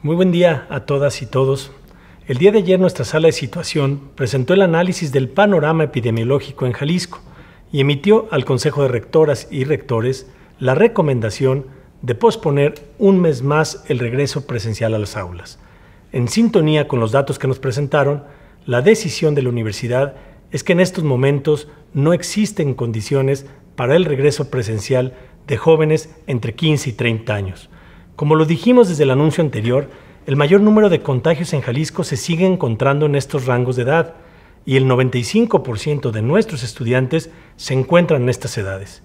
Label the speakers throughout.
Speaker 1: Muy buen día a todas y todos. El día de ayer nuestra sala de situación presentó el análisis del panorama epidemiológico en Jalisco y emitió al Consejo de Rectoras y Rectores la recomendación de posponer un mes más el regreso presencial a las aulas. En sintonía con los datos que nos presentaron, la decisión de la universidad es que en estos momentos no existen condiciones para el regreso presencial de jóvenes entre 15 y 30 años como lo dijimos desde el anuncio anterior, el mayor número de contagios en Jalisco se sigue encontrando en estos rangos de edad y el 95% de nuestros estudiantes se encuentran en estas edades.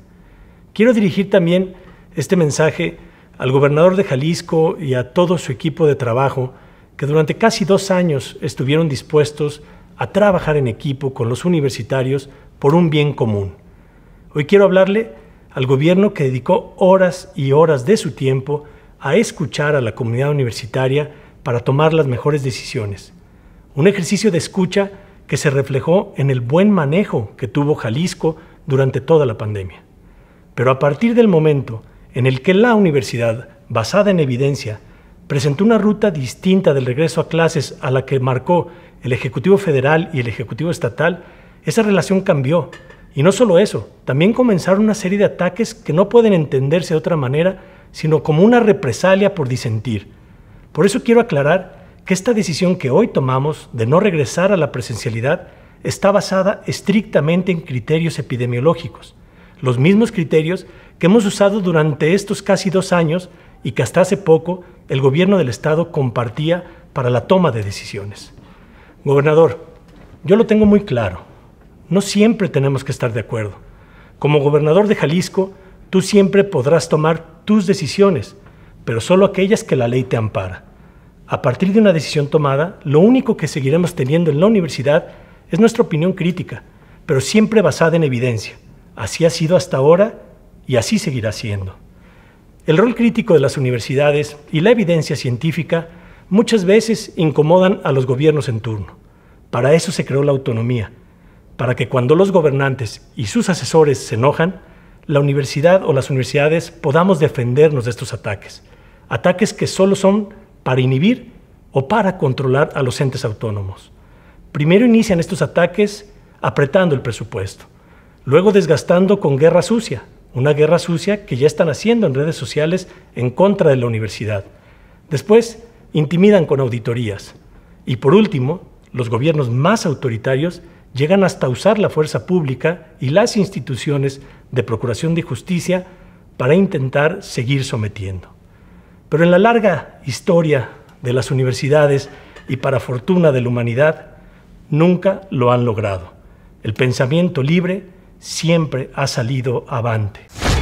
Speaker 1: Quiero dirigir también este mensaje al gobernador de Jalisco y a todo su equipo de trabajo que durante casi dos años estuvieron dispuestos a trabajar en equipo con los universitarios por un bien común. Hoy quiero hablarle al gobierno que dedicó horas y horas de su tiempo a escuchar a la comunidad universitaria para tomar las mejores decisiones. Un ejercicio de escucha que se reflejó en el buen manejo que tuvo Jalisco durante toda la pandemia. Pero a partir del momento en el que la universidad, basada en evidencia, presentó una ruta distinta del regreso a clases a la que marcó el Ejecutivo Federal y el Ejecutivo Estatal, esa relación cambió. Y no solo eso, también comenzaron una serie de ataques que no pueden entenderse de otra manera sino como una represalia por disentir. Por eso quiero aclarar que esta decisión que hoy tomamos de no regresar a la presencialidad está basada estrictamente en criterios epidemiológicos, los mismos criterios que hemos usado durante estos casi dos años y que hasta hace poco el gobierno del Estado compartía para la toma de decisiones. Gobernador, yo lo tengo muy claro, no siempre tenemos que estar de acuerdo. Como gobernador de Jalisco, tú siempre podrás tomar tus decisiones, pero solo aquellas que la ley te ampara. A partir de una decisión tomada, lo único que seguiremos teniendo en la universidad es nuestra opinión crítica, pero siempre basada en evidencia. Así ha sido hasta ahora y así seguirá siendo. El rol crítico de las universidades y la evidencia científica muchas veces incomodan a los gobiernos en turno. Para eso se creó la autonomía, para que cuando los gobernantes y sus asesores se enojan, la universidad o las universidades podamos defendernos de estos ataques. Ataques que solo son para inhibir o para controlar a los entes autónomos. Primero inician estos ataques apretando el presupuesto, luego desgastando con guerra sucia, una guerra sucia que ya están haciendo en redes sociales en contra de la universidad. Después intimidan con auditorías. Y por último, los gobiernos más autoritarios llegan hasta usar la fuerza pública y las instituciones de procuración de justicia para intentar seguir sometiendo. Pero en la larga historia de las universidades y para fortuna de la humanidad, nunca lo han logrado. El pensamiento libre siempre ha salido avante.